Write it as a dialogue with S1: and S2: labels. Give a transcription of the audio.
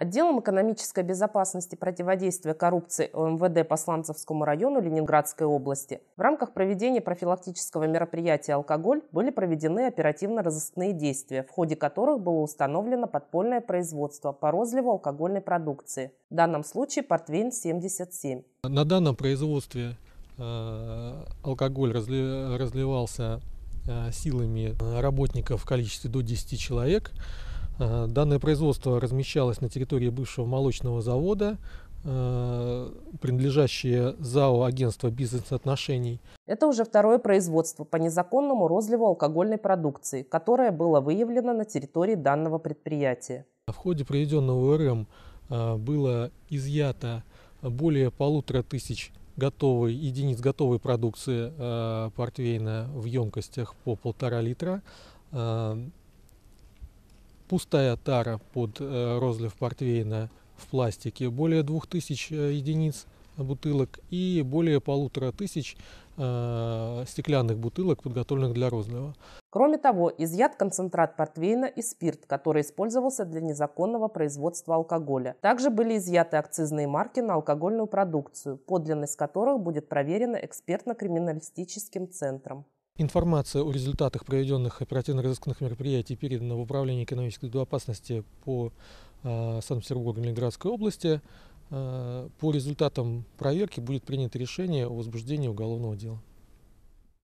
S1: Отделом экономической безопасности противодействия коррупции ОМВД по Сланцевскому району Ленинградской области в рамках проведения профилактического мероприятия «Алкоголь» были проведены оперативно-розыскные действия, в ходе которых было установлено подпольное производство по розливу алкогольной продукции, в данном случае «Портвейн-77».
S2: На данном производстве э, алкоголь разливался э, силами э, работников в количестве до 10 человек – Э, данное производство размещалось на территории бывшего молочного завода, э, принадлежащее ЗАО агентство бизнес-отношений.
S1: Это уже второе производство по незаконному розливу алкогольной продукции, которое было выявлено на территории данного предприятия.
S2: В ходе проведенного РМ э, было изъято более полутора тысяч готовой, единиц готовой продукции портвейна в емкостях по полтора литра пустая тара под э, розлив портвейна в пластике более 2000 э, единиц бутылок и более полутора тысяч э, стеклянных бутылок, подготовленных для розлива.
S1: Кроме того, изъят концентрат портвейна и спирт, который использовался для незаконного производства алкоголя. Также были изъяты акцизные марки на алкогольную продукцию, подлинность которых будет проверена экспертно-криминалистическим центром.
S2: Информация о результатах проведенных оперативно-розыскных мероприятий передана в Управление экономической безопасности по э, Санкт-Петербургу и Ленинградской области. Э, по результатам проверки будет принято решение о возбуждении уголовного дела.